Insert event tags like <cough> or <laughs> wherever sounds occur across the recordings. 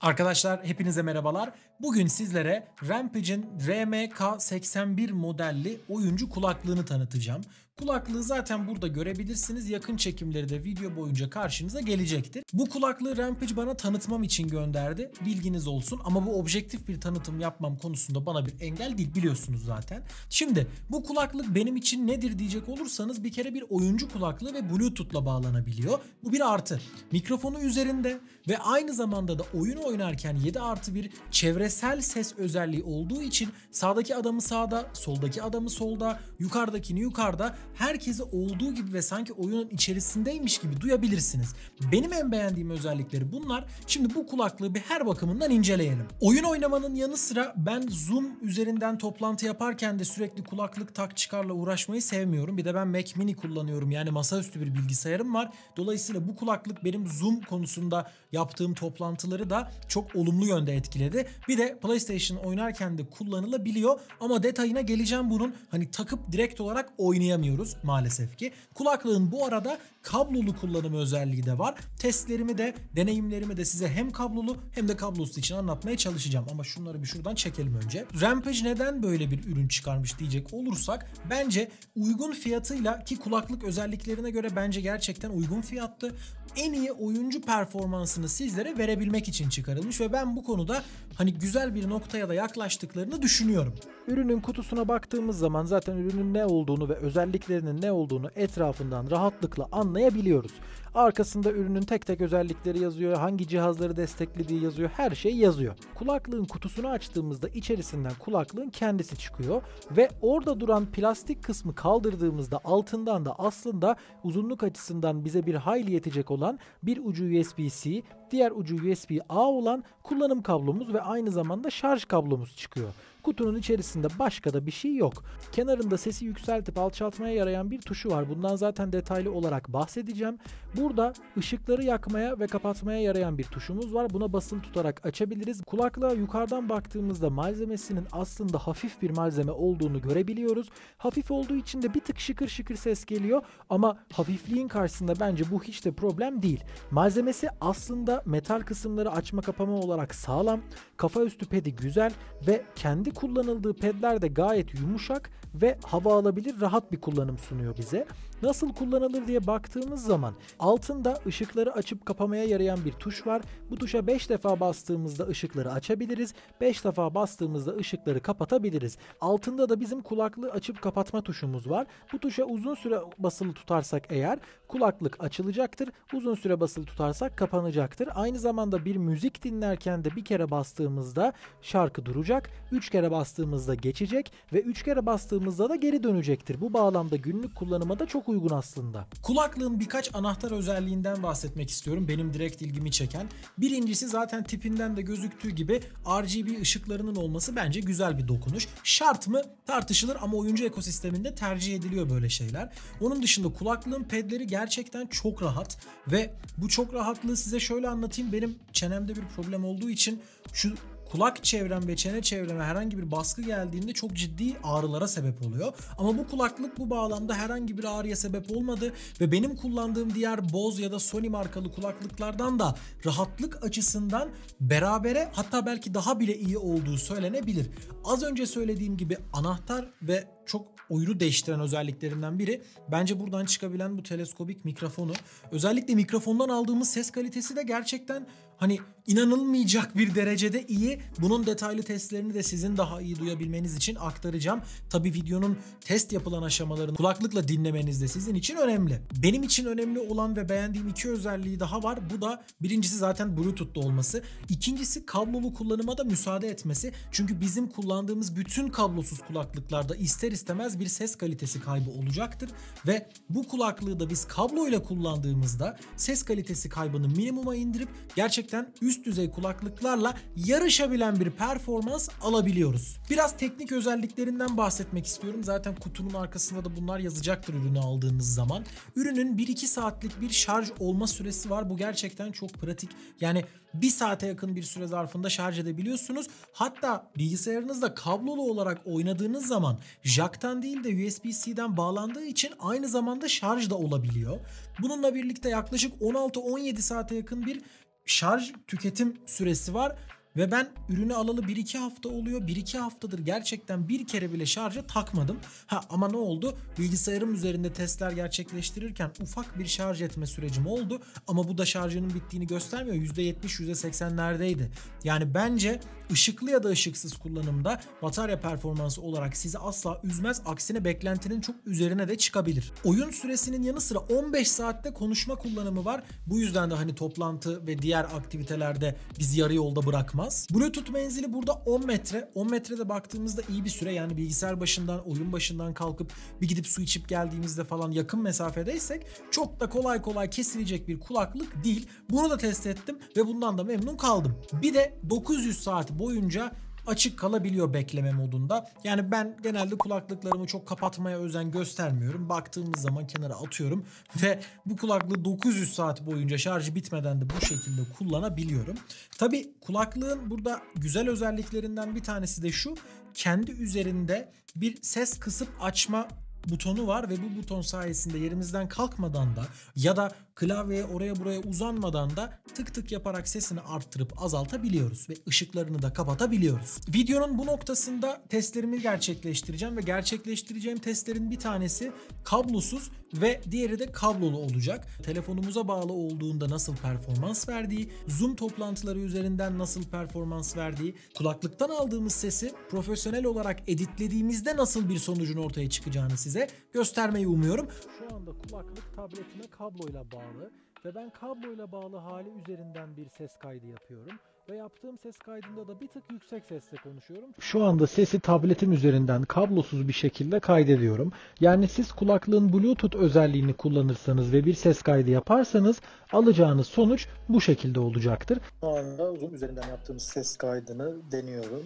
Arkadaşlar hepinize merhabalar. Bugün sizlere Rampage'in RMK81 modelli oyuncu kulaklığını tanıtacağım. Kulaklığı zaten burada görebilirsiniz. Yakın çekimleri de video boyunca karşınıza gelecektir. Bu kulaklığı Rampage bana tanıtmam için gönderdi. Bilginiz olsun ama bu objektif bir tanıtım yapmam konusunda bana bir engel değil biliyorsunuz zaten. Şimdi bu kulaklık benim için nedir diyecek olursanız bir kere bir oyuncu kulaklığı ve Bluetooth'la bağlanabiliyor. Bu bir artı. Mikrofonu üzerinde ve aynı zamanda da oyun oynarken 7 artı bir çevresel ses özelliği olduğu için sağdaki adamı sağda, soldaki adamı solda, yukarıdakini yukarıda herkesi olduğu gibi ve sanki oyunun içerisindeymiş gibi duyabilirsiniz. Benim en beğendiğim özellikleri bunlar. Şimdi bu kulaklığı bir her bakımından inceleyelim. Oyun oynamanın yanı sıra ben Zoom üzerinden toplantı yaparken de sürekli kulaklık tak çıkarla uğraşmayı sevmiyorum. Bir de ben Mac Mini kullanıyorum. Yani masaüstü bir bilgisayarım var. Dolayısıyla bu kulaklık benim Zoom konusunda yaptığım toplantıları da çok olumlu yönde etkiledi. Bir de PlayStation oynarken de kullanılabiliyor ama detayına geleceğim bunun. Hani takıp direkt olarak oynayamıyorum kullanıyoruz maalesef ki. Kulaklığın bu arada kablolu kullanımı özelliği de var. Testlerimi de deneyimlerimi de size hem kablolu hem de kablosuz için anlatmaya çalışacağım. Ama şunları bir şuradan çekelim önce. Rampage neden böyle bir ürün çıkarmış diyecek olursak bence uygun fiyatıyla ki kulaklık özelliklerine göre bence gerçekten uygun fiyattı. En iyi oyuncu performansını sizlere verebilmek için çıkarılmış ve ben bu konuda hani güzel bir noktaya da yaklaştıklarını düşünüyorum. Ürünün kutusuna baktığımız zaman zaten ürünün ne olduğunu ve özelliklerinin ne olduğunu etrafından rahatlıkla anlayabiliyoruz. Arkasında ürünün tek tek özellikleri yazıyor, hangi cihazları desteklediği yazıyor, her şey yazıyor. Kulaklığın kutusunu açtığımızda içerisinden kulaklığın kendisi çıkıyor ve orada duran plastik kısmı kaldırdığımızda altından da aslında uzunluk açısından bize bir hayli yetecek olan bir ucu USB-C, diğer ucu USB-A olan kullanım kablomuz ve aynı zamanda şarj kablomuz çıkıyor. Kutunun içerisinde başka da bir şey yok. Kenarında sesi yükseltip alçaltmaya yarayan bir tuşu var. Bundan zaten detaylı olarak bahsedeceğim. Burada ışıkları yakmaya ve kapatmaya yarayan bir tuşumuz var. Buna basın tutarak açabiliriz. Kulaklığa yukarıdan baktığımızda malzemesinin aslında hafif bir malzeme olduğunu görebiliyoruz. Hafif olduğu için de bir tık şıkır şıkır ses geliyor ama hafifliğin karşısında bence bu hiç de problem değil. Malzemesi aslında metal kısımları açma kapama olarak sağlam. Kafa üstü pedi güzel ve kendi kullanıldığı pedler de gayet yumuşak ve hava alabilir rahat bir kullanım sunuyor bize. Nasıl kullanılır diye baktığımız zaman altında ışıkları açıp kapamaya yarayan bir tuş var. Bu tuşa 5 defa bastığımızda ışıkları açabiliriz. 5 defa bastığımızda ışıkları kapatabiliriz. Altında da bizim kulaklığı açıp kapatma tuşumuz var. Bu tuşa uzun süre basılı tutarsak eğer kulaklık açılacaktır. Uzun süre basılı tutarsak kapanacaktır. Aynı zamanda bir müzik dinlerken de bir kere bastığımızda bastığımızda şarkı duracak, 3 kere bastığımızda geçecek ve 3 kere bastığımızda da geri dönecektir. Bu bağlamda günlük kullanıma da çok uygun aslında. Kulaklığın birkaç anahtar özelliğinden bahsetmek istiyorum. Benim direkt ilgimi çeken. Birincisi zaten tipinden de gözüktüğü gibi RGB ışıklarının olması bence güzel bir dokunuş. Şart mı? Tartışılır ama oyuncu ekosisteminde tercih ediliyor böyle şeyler. Onun dışında kulaklığın pedleri gerçekten çok rahat ve bu çok rahatlığı size şöyle anlatayım. Benim çenemde bir problem olduğu için şu kulak çevrem ve çene çevreme herhangi bir baskı geldiğinde çok ciddi ağrılara sebep oluyor. Ama bu kulaklık bu bağlamda herhangi bir ağrıya sebep olmadı ve benim kullandığım diğer Bose ya da Sony markalı kulaklıklardan da rahatlık açısından berabere hatta belki daha bile iyi olduğu söylenebilir. Az önce söylediğim gibi anahtar ve çok oyunu değiştiren özelliklerinden biri. Bence buradan çıkabilen bu teleskobik mikrofonu. Özellikle mikrofondan aldığımız ses kalitesi de gerçekten hani inanılmayacak bir derecede iyi. Bunun detaylı testlerini de sizin daha iyi duyabilmeniz için aktaracağım. Tabi videonun test yapılan aşamalarını kulaklıkla dinlemeniz de sizin için önemli. Benim için önemli olan ve beğendiğim iki özelliği daha var. Bu da birincisi zaten bluetoothlu olması. İkincisi kablolu kullanıma da müsaade etmesi. Çünkü bizim kullandığımız bütün kablosuz kulaklıklarda ister ister istemez bir ses kalitesi kaybı olacaktır ve bu kulaklığı da biz kablo ile kullandığımızda ses kalitesi kaybını minimuma indirip gerçekten üst düzey kulaklıklarla yarışabilen bir performans alabiliyoruz. Biraz teknik özelliklerinden bahsetmek istiyorum. Zaten kutunun arkasında da bunlar yazacaktır ürünü aldığınız zaman. Ürünün 1-2 saatlik bir şarj olma süresi var. Bu gerçekten çok pratik. Yani bir saate yakın bir süre zarfında şarj edebiliyorsunuz. Hatta bilgisayarınızda kablolu olarak oynadığınız zaman jack'tan değil de USB-C'den bağlandığı için aynı zamanda şarj da olabiliyor. Bununla birlikte yaklaşık 16-17 saate yakın bir şarj tüketim süresi var ve ben ürünü alalı 1-2 hafta oluyor. 1-2 haftadır gerçekten bir kere bile şarja takmadım. Ha ama ne oldu? Bilgisayarım üzerinde testler gerçekleştirirken ufak bir şarj etme sürecim oldu. Ama bu da şarjının bittiğini göstermiyor. %70-%80'lerdeydi. Yani bence ışıklı ya da ışıksız kullanımda batarya performansı olarak sizi asla üzmez. Aksine beklentinin çok üzerine de çıkabilir. Oyun süresinin yanı sıra 15 saatte konuşma kullanımı var. Bu yüzden de hani toplantı ve diğer aktivitelerde bizi yarı yolda bırakmaz yapmaz. Bluetooth menzili burada 10 metre. 10 metrede baktığımızda iyi bir süre yani bilgisayar başından, oyun başından kalkıp bir gidip su içip geldiğimizde falan yakın mesafedeysek çok da kolay kolay kesilecek bir kulaklık değil. Bunu da test ettim ve bundan da memnun kaldım. Bir de 900 saat boyunca açık kalabiliyor bekleme modunda. Yani ben genelde kulaklıklarımı çok kapatmaya özen göstermiyorum. Baktığımız zaman kenara atıyorum <laughs> ve bu kulaklığı 900 saat boyunca şarjı bitmeden de bu şekilde kullanabiliyorum. Tabi kulaklığın burada güzel özelliklerinden bir tanesi de şu kendi üzerinde bir ses kısıp açma butonu var ve bu buton sayesinde yerimizden kalkmadan da ya da klavyeye oraya buraya uzanmadan da tık tık yaparak sesini arttırıp azaltabiliyoruz ve ışıklarını da kapatabiliyoruz. Videonun bu noktasında testlerimi gerçekleştireceğim ve gerçekleştireceğim testlerin bir tanesi kablosuz ve diğeri de kablolu olacak. Telefonumuza bağlı olduğunda nasıl performans verdiği, Zoom toplantıları üzerinden nasıl performans verdiği, kulaklıktan aldığımız sesi profesyonel olarak editlediğimizde nasıl bir sonucun ortaya çıkacağını size göstermeyi umuyorum. Şu anda kulaklık tabletime kabloyla bağlı ve ben kabloyla bağlı hali üzerinden bir ses kaydı yapıyorum ve yaptığım ses kaydında da bir tık yüksek sesle konuşuyorum. Şu anda sesi tabletim üzerinden kablosuz bir şekilde kaydediyorum. Yani siz kulaklığın Bluetooth özelliğini kullanırsanız ve bir ses kaydı yaparsanız alacağınız sonuç bu şekilde olacaktır. Şu anda Zoom üzerinden yaptığımız ses kaydını deniyorum.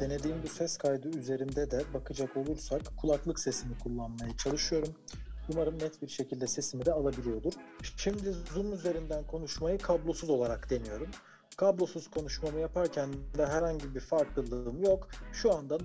Denediğim bu ses kaydı üzerinde de bakacak olursak kulaklık sesini kullanmaya çalışıyorum. Umarım net bir şekilde sesimi de alabiliyordur. Şimdi Zoom üzerinden konuşmayı kablosuz olarak deniyorum. Kablosuz konuşmamı yaparken de herhangi bir farklılığım yok. Şu anda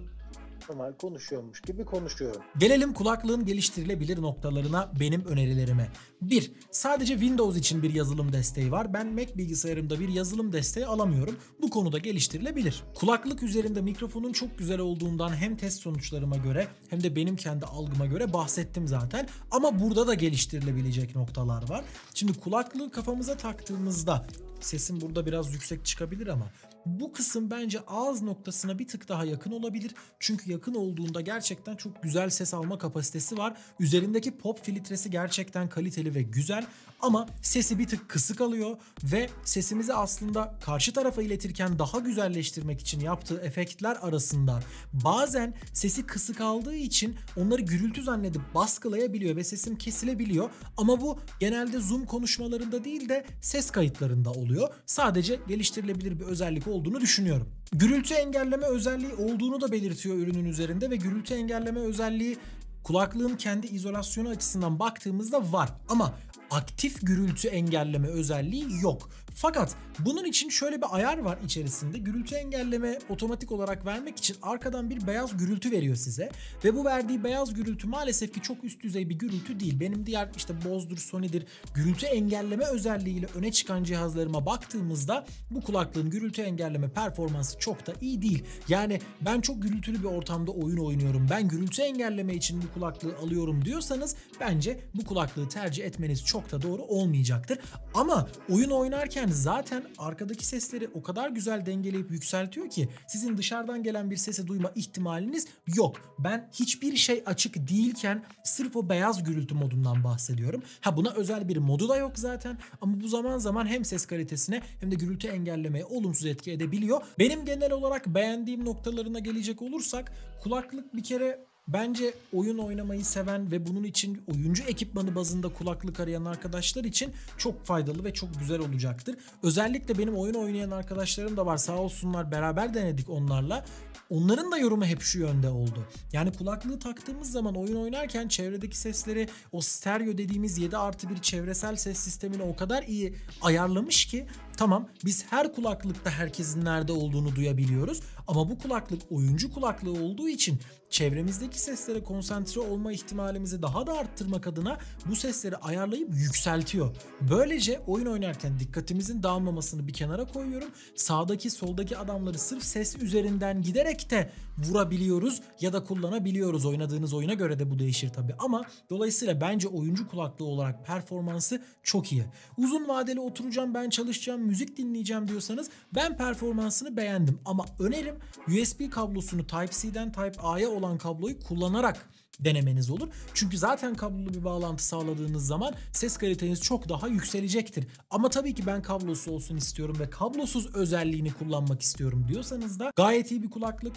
normal konuşuyormuş gibi konuşuyorum. Gelelim kulaklığın geliştirilebilir noktalarına benim önerilerime. 1. Sadece Windows için bir yazılım desteği var. Ben Mac bilgisayarımda bir yazılım desteği alamıyorum. Bu konuda geliştirilebilir. Kulaklık üzerinde mikrofonun çok güzel olduğundan hem test sonuçlarıma göre hem de benim kendi algıma göre bahsettim zaten. Ama burada da geliştirilebilecek noktalar var. Şimdi kulaklığı kafamıza taktığımızda sesim burada biraz yüksek çıkabilir ama bu kısım bence ağız noktasına bir tık daha yakın olabilir. Çünkü yakın olduğunda gerçekten çok güzel ses alma kapasitesi var. Üzerindeki pop filtresi gerçekten kaliteli ve güzel ama sesi bir tık kısık alıyor ve sesimizi aslında karşı tarafa iletirken daha güzelleştirmek için yaptığı efektler arasında bazen sesi kısık aldığı için onları gürültü zannedip baskılayabiliyor ve sesim kesilebiliyor ama bu genelde Zoom konuşmalarında değil de ses kayıtlarında oluyor. Sadece geliştirilebilir bir özellik olduğunu düşünüyorum. Gürültü engelleme özelliği olduğunu da belirtiyor ürünün üzerinde ve gürültü engelleme özelliği kulaklığın kendi izolasyonu açısından baktığımızda var ama aktif gürültü engelleme özelliği yok. Fakat bunun için şöyle bir ayar var içerisinde. Gürültü engelleme otomatik olarak vermek için arkadan bir beyaz gürültü veriyor size. Ve bu verdiği beyaz gürültü maalesef ki çok üst düzey bir gürültü değil. Benim diğer işte Bose'dur, Sony'dir gürültü engelleme özelliğiyle öne çıkan cihazlarıma baktığımızda bu kulaklığın gürültü engelleme performansı çok da iyi değil. Yani ben çok gürültülü bir ortamda oyun oynuyorum. Ben gürültü engelleme için bu kulaklığı alıyorum diyorsanız bence bu kulaklığı tercih etmeniz çok da doğru olmayacaktır. Ama oyun oynarken Zaten zaten arkadaki sesleri o kadar güzel dengeleyip yükseltiyor ki sizin dışarıdan gelen bir sese duyma ihtimaliniz yok. Ben hiçbir şey açık değilken sırf o beyaz gürültü modundan bahsediyorum. Ha buna özel bir modu da yok zaten ama bu zaman zaman hem ses kalitesine hem de gürültü engellemeye olumsuz etki edebiliyor. Benim genel olarak beğendiğim noktalarına gelecek olursak kulaklık bir kere Bence oyun oynamayı seven ve bunun için oyuncu ekipmanı bazında kulaklık arayan arkadaşlar için çok faydalı ve çok güzel olacaktır. Özellikle benim oyun oynayan arkadaşlarım da var sağ olsunlar beraber denedik onlarla. Onların da yorumu hep şu yönde oldu. Yani kulaklığı taktığımız zaman oyun oynarken çevredeki sesleri o stereo dediğimiz 7 artı bir çevresel ses sistemini o kadar iyi ayarlamış ki Tamam biz her kulaklıkta herkesin nerede olduğunu duyabiliyoruz ama bu kulaklık oyuncu kulaklığı olduğu için çevremizdeki seslere konsantre olma ihtimalimizi daha da arttırmak adına bu sesleri ayarlayıp yükseltiyor. Böylece oyun oynarken dikkatimizin dağılmamasını bir kenara koyuyorum. Sağdaki soldaki adamları sırf ses üzerinden giderek de vurabiliyoruz ya da kullanabiliyoruz. Oynadığınız oyuna göre de bu değişir tabi ama dolayısıyla bence oyuncu kulaklığı olarak performansı çok iyi. Uzun vadeli oturacağım ben çalışacağım müzik dinleyeceğim diyorsanız ben performansını beğendim ama önerim USB kablosunu Type-C'den Type-A'ya olan kabloyu kullanarak denemeniz olur. Çünkü zaten kablolu bir bağlantı sağladığınız zaman ses kaliteniz çok daha yükselecektir. Ama tabii ki ben kablosu olsun istiyorum ve kablosuz özelliğini kullanmak istiyorum diyorsanız da gayet iyi bir kulaklık,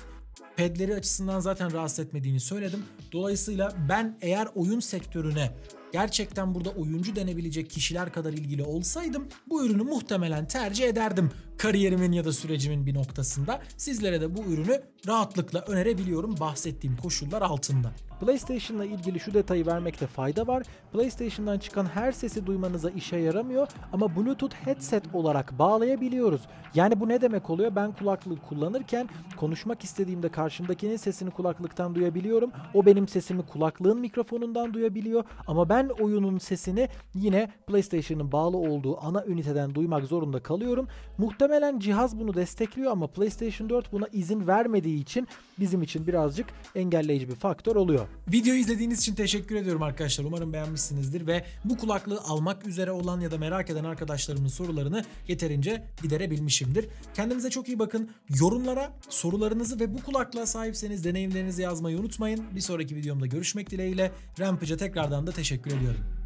pedleri açısından zaten rahatsız etmediğini söyledim. Dolayısıyla ben eğer oyun sektörüne Gerçekten burada oyuncu denebilecek kişiler kadar ilgili olsaydım bu ürünü muhtemelen tercih ederdim kariyerimin ya da sürecimin bir noktasında sizlere de bu ürünü rahatlıkla önerebiliyorum bahsettiğim koşullar altında. PlayStation'la ilgili şu detayı vermekte fayda var. PlayStation'dan çıkan her sesi duymanıza işe yaramıyor ama Bluetooth headset olarak bağlayabiliyoruz. Yani bu ne demek oluyor? Ben kulaklığı kullanırken konuşmak istediğimde karşımdakinin sesini kulaklıktan duyabiliyorum. O benim sesimi kulaklığın mikrofonundan duyabiliyor ama ben oyunun sesini yine PlayStation'ın bağlı olduğu ana üniteden duymak zorunda kalıyorum. Muhtemelen Muhtemelen cihaz bunu destekliyor ama PlayStation 4 buna izin vermediği için bizim için birazcık engelleyici bir faktör oluyor. Videoyu izlediğiniz için teşekkür ediyorum arkadaşlar. Umarım beğenmişsinizdir ve bu kulaklığı almak üzere olan ya da merak eden arkadaşlarımın sorularını yeterince giderebilmişimdir. Kendinize çok iyi bakın. Yorumlara sorularınızı ve bu kulaklığa sahipseniz deneyimlerinizi yazmayı unutmayın. Bir sonraki videomda görüşmek dileğiyle. Rampage'a tekrardan da teşekkür ediyorum.